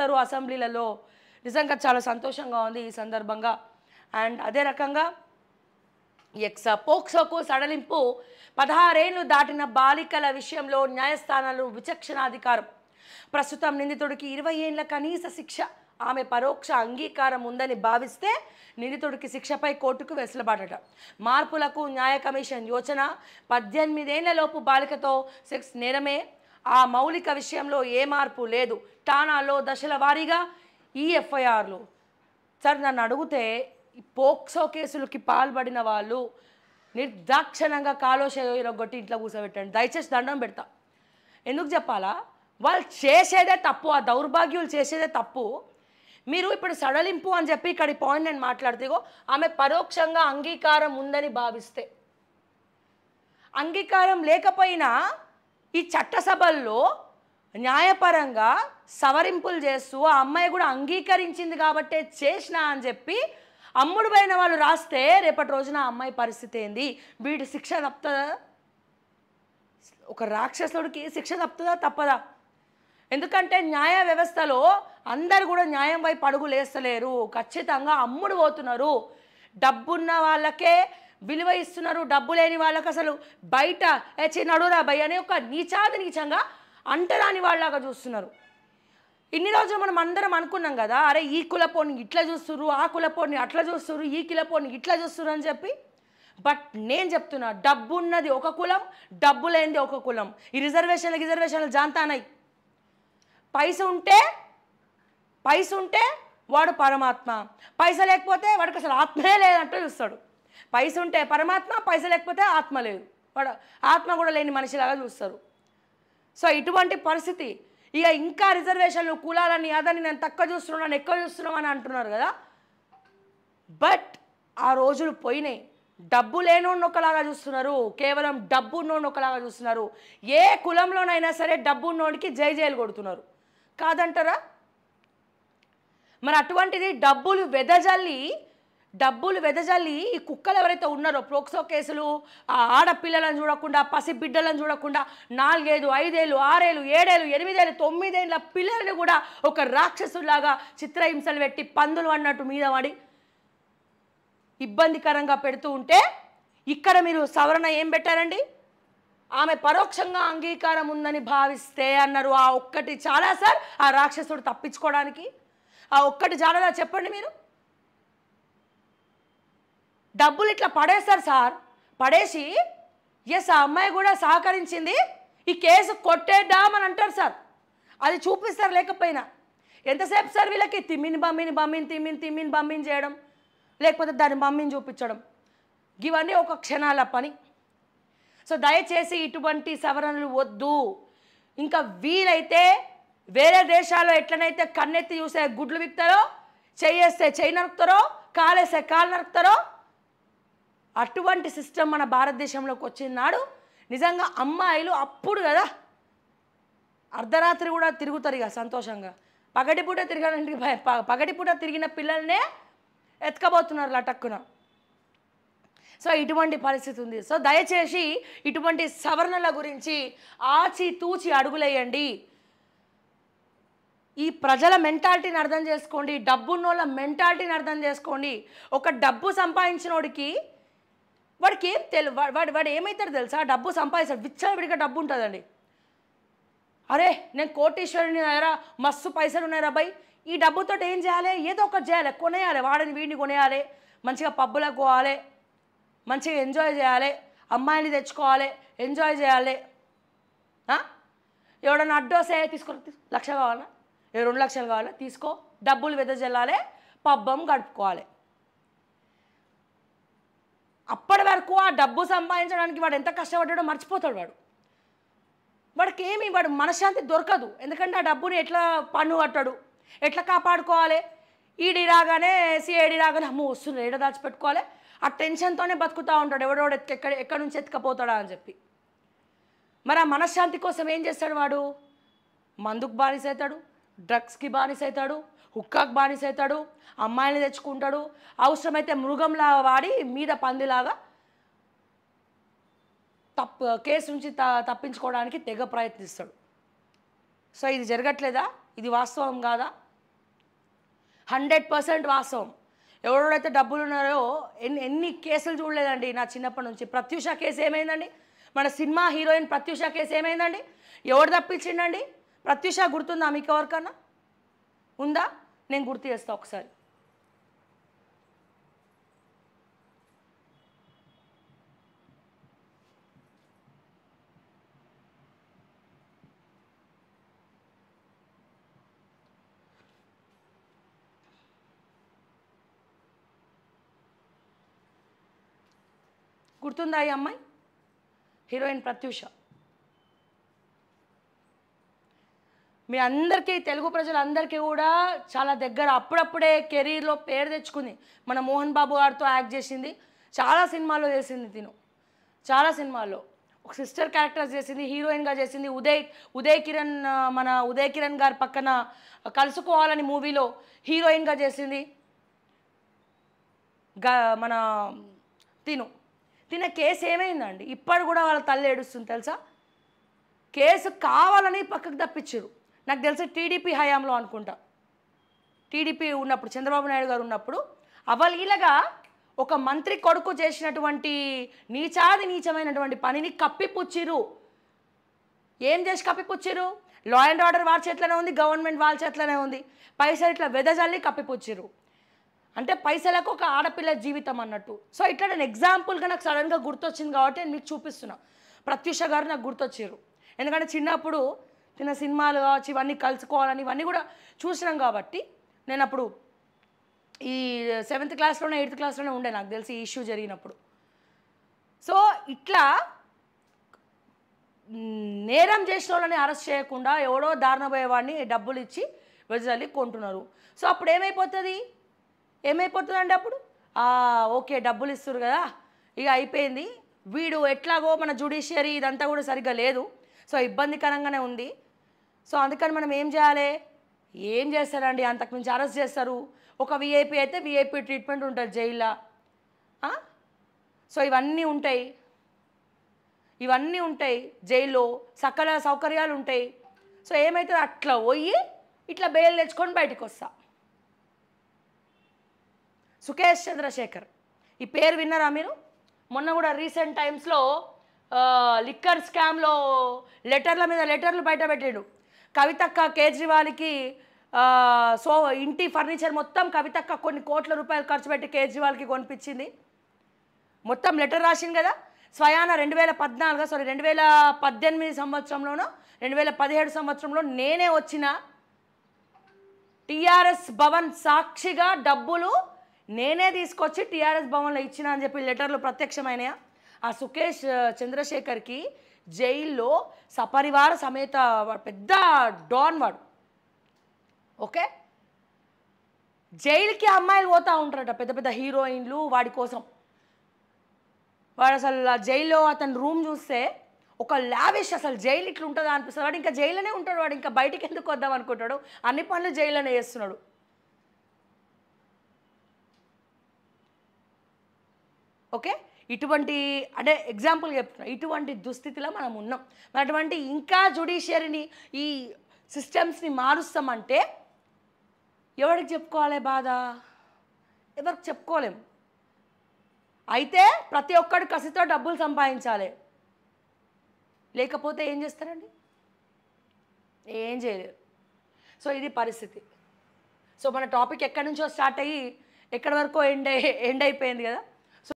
చేస్తారు అసెంబ్లీలలో నిజంగా చాలా సంతోషంగా ఉంది ఈ సందర్భంగా అండ్ అదే రకంగా ఎక్స పోక్సోకు సడలింపు పదహారేళ్లు దాటిన బాలికల విషయంలో న్యాయస్థానాలు విచక్షణాధికారం ప్రస్తుతం నిందితుడికి ఇరవై ఏళ్ల కనీస శిక్ష ఆమె పరోక్ష అంగీకారం ఉందని భావిస్తే నిందితుడికి శిక్షపై కోర్టుకు వెసులుబాటట మార్పులకు న్యాయ కమిషన్ యోచన పద్దెనిమిదేళ్లలోపు బాలికతో సెక్స్ నేరమే ఆ మౌలిక విషయంలో ఏ మార్పు లేదు స్థానాల్లో దశల వారీగా ఈ ఎఫ్ఐఆర్లు సార్ నన్ను అడిగితే పోక్సో కేసులకి పాల్పడిన వాళ్ళు నిర్దాక్షణంగా కాలో ఇరగొట్టి ఇంట్లో కూర్చోబెట్టండి దయచేసి దండం పెడతా ఎందుకు చెప్పాలా వాళ్ళు చేసేదే తప్పు ఆ దౌర్భాగ్యులు చేసేదే తప్పు మీరు ఇప్పుడు సడలింపు అని చెప్పి ఇక్కడ పాయింట్ నేను మాట్లాడితేగో ఆమె పరోక్షంగా అంగీకారం ఉందని భావిస్తే అంగీకారం లేకపోయినా ఈ చట్టసభల్లో న్యాయపరంగా సవరింపులు చేస్తూ ఆ అమ్మాయి కూడా అంగీకరించింది కాబట్టే చేసిన అని చెప్పి అమ్ముడు పోయిన వాళ్ళు రాస్తే రేపటి రోజున ఆ అమ్మాయి పరిస్థితి ఏంది వీటి శిక్ష తప్పుతుందా ఒక రాక్షసుడికి శిక్ష తప్పుతుందా తప్పదా ఎందుకంటే న్యాయ వ్యవస్థలో అందరు కూడా న్యాయం వైపు అడుగులేస్తలేరు ఖచ్చితంగా అమ్ముడు పోతున్నారు డబ్బున్న వాళ్ళకే విలువ ఇస్తున్నారు డబ్బు లేని వాళ్ళకి అసలు బయట ఏ చిన్నడురా భయ్ అని ఒక నీచాది నీచంగా అంటరాని వాళ్ళలాగా చూస్తున్నారు ఇన్ని రోజులు మనం అందరం అనుకున్నాం కదా అరే ఈ కులపోని ఇట్లా చూస్తున్నారు ఆ కులపోని అట్లా చూస్తున్నారు ఈ కులపోని ఇట్లా చూస్తున్నారు అని చెప్పి బట్ నేను చెప్తున్నా డబ్బు ఉన్నది ఒక కులం డబ్బు లేనిది ఒక కులం ఈ రిజర్వేషన్లు రిజర్వేషన్లు జాంతానాయి పైస ఉంటే పైస ఉంటే వాడు పరమాత్మ పైస లేకపోతే వాడికి అసలు ఆత్మే లేదంటూ చూస్తాడు పైస ఉంటే పరమాత్మ పైస లేకపోతే ఆత్మ లేదు వాడు ఆత్మ కూడా లేని మనిషిలాగా చూస్తారు సో ఇటువంటి పరిస్థితి ఇక ఇంకా రిజర్వేషన్లు కులాలని అదని నేను తక్కువ చూస్తున్నాను ఎక్కువ చూస్తున్నామని అంటున్నారు కదా బట్ ఆ రోజులు పోయినాయి డబ్బు లేనోడిని ఒకలాగా చూస్తున్నారు కేవలం డబ్బు ఉన్నోడిని ఒకలాగా చూస్తున్నారు ఏ కులంలోనైనా సరే డబ్బు ఉన్నోడికి జై జైలు కొడుతున్నారు కాదంటారా మరి అటువంటిది డబ్బులు వెదజల్లి డబ్బులు వెదజల్లి ఈ కుక్కలు ఎవరైతే ఉన్నారో ప్రోక్సో కేసులు ఆ ఆడపిల్లలను చూడకుండా పసిబిడ్డలను చూడకుండా నాలుగైదు ఐదేళ్ళు ఆరేళ్ళు ఏడేళ్ళు ఎనిమిదేళ్ళు తొమ్మిదేళ్ళ పిల్లలను కూడా ఒక రాక్షసులాగా చిత్రహింసలు పెట్టి పందులు అన్నట్టు మీద వాడి ఇబ్బందికరంగా పెడుతూ ఉంటే ఇక్కడ మీరు సవరణ ఏం పెట్టారండి ఆమె పరోక్షంగా అంగీకారం ఉందని భావిస్తే అన్నారు ఆ ఒక్కటి చాలా సార్ ఆ రాక్షసుడు తప్పించుకోవడానికి ఆ ఒక్కటి చాలా చెప్పండి మీరు డబ్బులు ఇట్లా పడేస్తారు సార్ పడేసి ఎస్ ఆ అమ్మాయి కూడా సహకరించింది ఈ కేసు కొట్టేద్దామని అంటారు సార్ అది చూపిస్తారు లేకపోయినా ఎంతసేపు సార్ వీళ్ళకి తిమ్మిని బమ్మిని బమ్మిని తిమ్మిని తిమ్మిని బమ్మిని చేయడం లేకపోతే దాన్ని బమ్మిని చూపించడం ఇవన్నీ ఒక క్షణాల పని సో దయచేసి ఇటువంటి సవరణలు వద్దు ఇంకా వీలైతే వేరే దేశాల్లో ఎట్లనైతే కన్నెత్తి చూసే గుడ్లు విక్తారో చేయేస్తే చేయి నరుకుతారో కాలేస్తే కాలు నరుకుతారో అటువంటి సిస్టమ్ మన భారతదేశంలోకి వచ్చిన నాడు నిజంగా అమ్మాయిలు అప్పుడు కదా అర్ధరాత్రి కూడా తిరుగుతారు ఇక సంతోషంగా పగటిపూట తిరగడానికి పగటిపూట తిరిగిన పిల్లల్నే ఎత్తుకపోతున్నారు లటక్కున సో ఇటువంటి పరిస్థితి ఉంది సో దయచేసి ఇటువంటి సవరణల గురించి ఆచి తూచి అడుగులేయండి ఈ ప్రజల మెంటాలిటీని అర్థం చేసుకోండి డబ్బున్నోళ్ళ మెంటాలిటీని అర్థం చేసుకోండి ఒక డబ్బు సంపాదించినోడికి వాడికి ఏం తెలు వాడు వాడు ఏమవుతాడు తెలుసా డబ్బు సంపాదిస్తాడు విడిగా డబ్బు ఉంటుందండి అరే నేను కోటీశ్వరుని దగ్గర మస్తు పైసలు ఉన్నాయి రాబాయ్ ఈ డబ్బుతో ఏం చేయాలి ఏదో ఒకటి చేయాలి కొనేయాలి వాడిని వీడిని కొనేయాలి మంచిగా పబ్బులకు పోవాలి మంచిగా ఎంజాయ్ చేయాలి అమ్మాయిని తెచ్చుకోవాలి ఎంజాయ్ చేయాలి ఎవడన్నా అడ్డోసే తీసుకో లక్ష కావాలా రెండు లక్షలు కావాలా తీసుకో డబ్బులు వెదజల్లాలి పబ్బం గడుపుకోవాలి అప్పటి వరకు ఆ డబ్బు సంపాదించడానికి వాడు ఎంత కష్టపడ్డాడో మర్చిపోతాడు వాడు వాడికి ఏమి వాడు మనశ్శాంతి దొరకదు ఎందుకంటే ఆ డబ్బుని ఎట్లా పన్ను కట్టాడు ఎట్లా కాపాడుకోవాలి ఈడీ రాగానే సిఐడి రాగానే అమ్మ వస్తుంది ఎడ దాచిపెట్టుకోవాలి ఆ టెన్షన్తోనే బతుకుతూ ఉంటాడు ఎవడో ఎక్కడ ఎక్కడి నుంచి ఎత్తుకపోతాడా అని చెప్పి మరి ఆ మనశ్శాంతి కోసం ఏం చేస్తాడు వాడు మందుకు బానిస అవుతాడు డ్రగ్స్కి బానిస అవుతాడు హుక్కాకు బానిస అవుతాడు అమ్మాయిని తెచ్చుకుంటాడు అవసరమైతే మృగంలా వాడి మీద పందిలాగా తప్పు కేసు నుంచి త తప్పించుకోవడానికి తెగ ప్రయత్నిస్తాడు సో ఇది జరగట్లేదా ఇది వాస్తవం కాదా హండ్రెడ్ పర్సెంట్ వాస్తవం ఎవరెవరైతే డబ్బులు ఉన్నారో ఎన్ని ఎన్ని కేసులు చూడలేదండి నా చిన్నప్పటి నుంచి ప్రత్యూష కేసు ఏమైందండి మన సినిమా హీరోయిన్ ప్రత్యూష కేసు ఏమైందండి ఎవడు తప్పించిండండి ప్రత్యూష గుర్తుందా మీకు ఎవరికన్నా ఉందా నేను గుర్తు చేస్తా ఒకసారి గుర్తుందా ఈ అమ్మాయి హీరోయిన్ ప్రత్యూష మీ అందరికీ తెలుగు ప్రజలందరికీ కూడా చాలా దగ్గర అప్పుడప్పుడే కెరీర్లో పేరు తెచ్చుకుంది మన మోహన్ బాబు గారితో యాక్ట్ చేసింది చాలా సినిమాల్లో చేసింది తిను చాలా సినిమాల్లో ఒక సిస్టర్ క్యారెక్టర్స్ చేసింది హీరోయిన్గా చేసింది ఉదయ్ ఉదయ్ కిరణ్ మన ఉదయ్ కిరణ్ గారి పక్కన కలుసుకోవాలని మూవీలో హీరోయిన్గా చేసింది మన తిను తిన కేసు ఏమైందండి ఇప్పటి కూడా వాళ్ళ తల్లి ఏడుస్తుంది తెలుసా కేసు కావాలని పక్కకు తప్పించారు నాకు తెలిసి టీడీపీ హయాంలో అనుకుంటా టీడీపీ ఉన్నప్పుడు చంద్రబాబు నాయుడు గారు ఉన్నప్పుడు అవలీలగా ఒక మంత్రి కొడుకు చేసినటువంటి నీచాది నీచమైనటువంటి పనిని కప్పిపుచ్చిరు ఏం చేసి కప్పిపుచ్చిరు లా అండ్ ఆర్డర్ వాళ్ళ చేతిలోనే ఉంది గవర్నమెంట్ వాళ్ళ చేతిలోనే ఉంది పైసలు ఇట్లా వెదజల్లి కప్పిపుచ్చిరు అంటే పైసలకు ఒక ఆడపిల్ల జీవితం అన్నట్టు సో ఇట్లా నేను ఎగ్జాంపుల్గా నాకు సడన్గా గుర్తొచ్చింది కాబట్టి నేను మీకు చూపిస్తున్నా ప్రత్యూష గారు నాకు గుర్తొచ్చారు ఎందుకంటే చిన్నప్పుడు చిన్న సినిమాలు కావచ్చు ఇవన్నీ కలుసుకోవాలని ఇవన్నీ కూడా చూసినాం కాబట్టి నేను అప్పుడు ఈ సెవెంత్ క్లాస్లోనే ఎయిత్ క్లాస్లోనే ఉండే నాకు తెలిసి ఈ ఇష్యూ జరిగినప్పుడు సో ఇట్లా నేరం చేసిన వాళ్ళని అరెస్ట్ చేయకుండా ఎవడో పోయేవాడిని డబ్బులు ఇచ్చి వెజల్లి కొంటున్నారు సో అప్పుడు ఏమైపోతుంది ఏమైపోతుందండి అప్పుడు ఓకే డబ్బులు ఇస్తారు కదా ఇక అయిపోయింది వీడు ఎట్లాగో మన జుడిషియరీ ఇదంతా కూడా సరిగ్గా లేదు సో ఇబ్బందికరంగానే ఉంది సో అందుకని మనం ఏం చేయాలి ఏం చేస్తారండి అంతకుమించి అరెస్ట్ చేస్తారు ఒక విఐపి అయితే విఐపి ట్రీట్మెంట్ ఉంటుంది జైల్లో సో ఇవన్నీ ఉంటాయి ఇవన్నీ ఉంటాయి జైల్లో సకల సౌకర్యాలు ఉంటాయి సో ఏమవుతుంది అట్లా పోయి ఇట్లా బెయిల్ తెచ్చుకొని బయటకు వస్తా సుఖేష్ చంద్రశేఖర్ ఈ పేరు విన్నారా మీరు మొన్న కూడా రీసెంట్ టైమ్స్లో లిక్కర్ స్కామ్లో లెటర్ల మీద లెటర్లు బయట పెట్టాడు కవితక్క కేజ్రీవాల్కి సో ఇంటి ఫర్నిచర్ మొత్తం కవితక్క కొన్ని కోట్ల రూపాయలు ఖర్చు పెట్టి కేజ్రీవాల్కి కొనిపించింది మొత్తం లెటర్ రాసింది కదా స్వయాన రెండు వేల పద్నాలుగు సారీ రెండు వేల పద్దెనిమిది సంవత్సరంలోనో రెండు వేల పదిహేడు సంవత్సరంలో నేనే వచ్చిన టీఆర్ఎస్ భవన్ సాక్షిగా డబ్బులు నేనే తీసుకొచ్చి టీఆర్ఎస్ భవన్లో ఇచ్చిన అని చెప్పి లెటర్లు ప్రత్యక్షమైనయా ఆ సుకేష్ చంద్రశేఖర్కి జైల్లో సపరివార సమేత పెద్ద డాన్ వాడు ఓకే జైలుకి అమ్మాయిలు పోతూ ఉంటారట పెద్ద పెద్ద హీరోయిన్లు వాడి కోసం వాడు అసలు జైల్లో అతని రూమ్ చూస్తే ఒక లావిష్ అసలు జైలు ఇట్లా ఉంటుందా అనిపిస్తుంది వాడు ఇంకా జైల్లోనే ఉంటాడు వాడు ఇంకా బయటికి ఎందుకు వద్దాం అనుకుంటాడు అన్ని పనులు జైల్లోనే చేస్తున్నాడు ఓకే ఇటువంటి అంటే ఎగ్జాంపుల్ చెప్తున్నాం ఇటువంటి దుస్థితిలో మనం ఉన్నాం అటువంటి ఇంకా జుడిషియరీని ఈ సిస్టమ్స్ని మారుస్తామంటే ఎవరికి చెప్పుకోవాలి బాధ ఎవరికి చెప్పుకోలేం అయితే ప్రతి ఒక్కడు కసితో డబ్బులు సంపాదించాలి లేకపోతే ఏం చేస్తారండి ఏం చేయలేరు సో ఇది పరిస్థితి సో మన టాపిక్ ఎక్కడి నుంచో స్టార్ట్ అయ్యి ఎక్కడి వరకు ఎండ్ ఎండ్ అయిపోయింది కదా